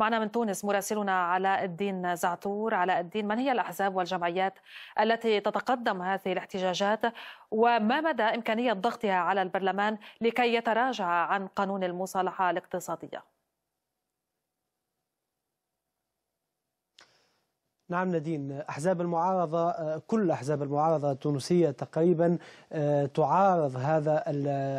معنا من تونس مراسلنا علاء الدين زعتور علاء الدين من هي الأحزاب والجمعيات التي تتقدم هذه الاحتجاجات وما مدى إمكانية ضغطها على البرلمان لكي يتراجع عن قانون المصالحة الاقتصادية نعم نادين أحزاب المعارضة كل أحزاب المعارضة التونسية تقريبا آه، تعارض هذا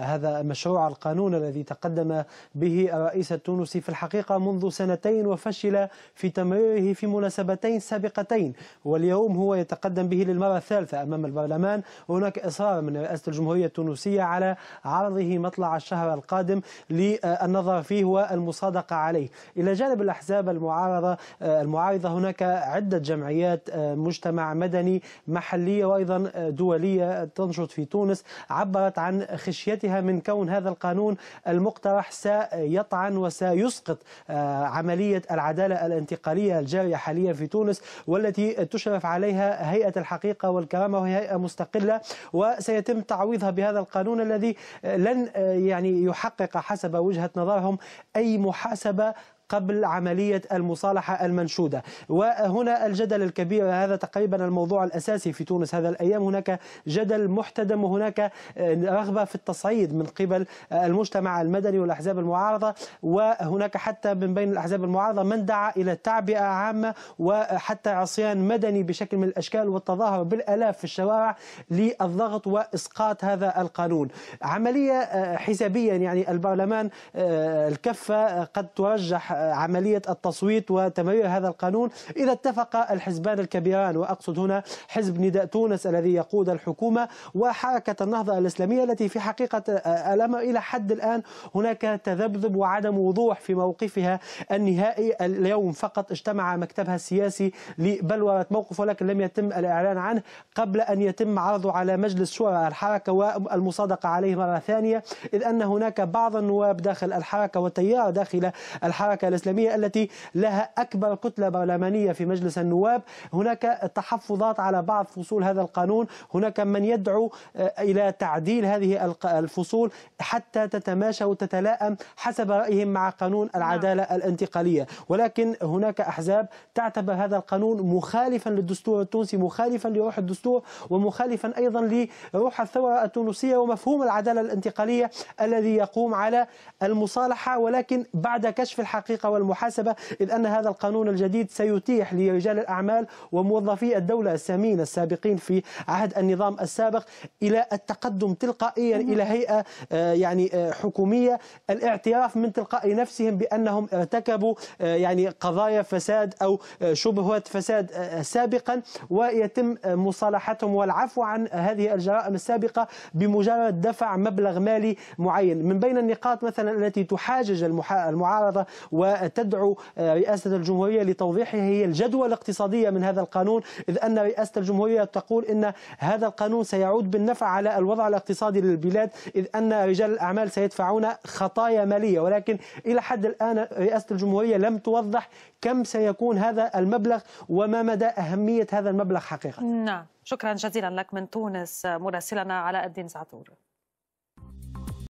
هذا مشروع القانون الذي تقدم به الرئيس التونسي في الحقيقة منذ سنتين وفشل في تمريره في مناسبتين سابقتين واليوم هو يتقدم به للمرة الثالثة أمام البرلمان هناك إصرار من رئاسة الجمهورية التونسية على عرضه مطلع الشهر القادم للنظر فيه والمصادقة عليه إلى جانب الأحزاب المعارضة آه، المعارضة هناك عدة عده جمعيات آه، مجتمع مدني محلية وأيضا آه، دولية آه، تنشط في تونس عبرت عن خشيتها من كون هذا القانون المقترح سيطعن وسيسقط عملية العدالة الانتقالية الجارية حاليا في تونس والتي تشرف عليها هيئة الحقيقة والكرامة وهي هيئة مستقلة وسيتم تعويضها بهذا القانون الذي لن يعني يحقق حسب وجهة نظرهم أي محاسبة قبل عملية المصالحة المنشودة وهنا الجدل الكبير هذا تقريبا الموضوع الأساسي في تونس هذا الأيام هناك جدل محتدم وهناك آه، رغبة في التصعيد من قبل آه، المجتمع المدني والأحزاب المعارضة وهناك حتى من بين الأحزاب المعارضة من دعا إلى تعبئة عامة وحتى عصيان مدني بشكل من الأشكال والتظاهر بالألاف في الشوارع للضغط وإسقاط هذا القانون عملية آه، حسابيا يعني البرلمان الكفة قد ترجح عملية التصويت وتمرير هذا القانون إذا اتفق الحزبان الكبيران وأقصد هنا حزب نداء تونس الذي يقود الحكومة وحركة النهضة الإسلامية التي في حقيقة آه، الأمر إلى حد الآن هناك تذبذب وعدم وضوح في موقفها النهائي اليوم فقط اجتمع مكتبها السياسي لبلورة موقف ولكن لم يتم الإعلان عنه قبل أن يتم عرضه على مجلس شورى الحركة والمصادقة عليه مرة ثانية إذ أن هناك بعض النواب داخل الحركة والتيار داخل الحركة الإسلامية التي لها أكبر كتلة برلمانية في مجلس النواب هناك تحفظات على بعض فصول هذا القانون هناك من يدعو آه، إلى تعديل هذه الفصول حتى تتماشى وتتلائم حسب رأيهم مع قانون نعم. العدالة الانتقالية ولكن هناك أحزاب تعتبر هذا القانون مخالفا للدستور التونسي مخالفا لروح الدستور ومخالفا أيضا لروح الثورة التونسية ومفهوم العدالة الانتقالية الذي يقوم على المصالحة ولكن بعد كشف الحقيقة الدقيقة والمحاسبة إذ أن هذا القانون الجديد سيتيح لرجال الأعمال وموظفي الدولة السامين السابقين في عهد النظام السابق إلى التقدم تلقائيا إلى هيئة آه، يعني آه، حكومية الاعتراف من تلقاء نفسهم بأنهم ارتكبوا آه، يعني قضايا فساد أو شبهات فساد سابقا ويتم مصالحتهم والعفو عن هذه الجرائم السابقة بمجرد دفع مبلغ مالي معين من بين النقاط مثلا التي تحاجج المعارضة و وتدعو آه، رئاسة الجمهورية لتوضيحه هي الجدوى الاقتصادية من هذا القانون إذ أن رئاسة الجمهورية تقول إن هذا القانون سيعود بالنفع على الوضع الاقتصادي للبلاد إذ أن رجال الأعمال سيدفعون خطايا مالية ولكن إلى حد الآن رئاسة الجمهورية لم توضح كم سيكون هذا المبلغ وما مدى أهمية هذا المبلغ حقيقة نعم شكرا جزيلا لك من تونس مراسلنا علاء الدين زعتور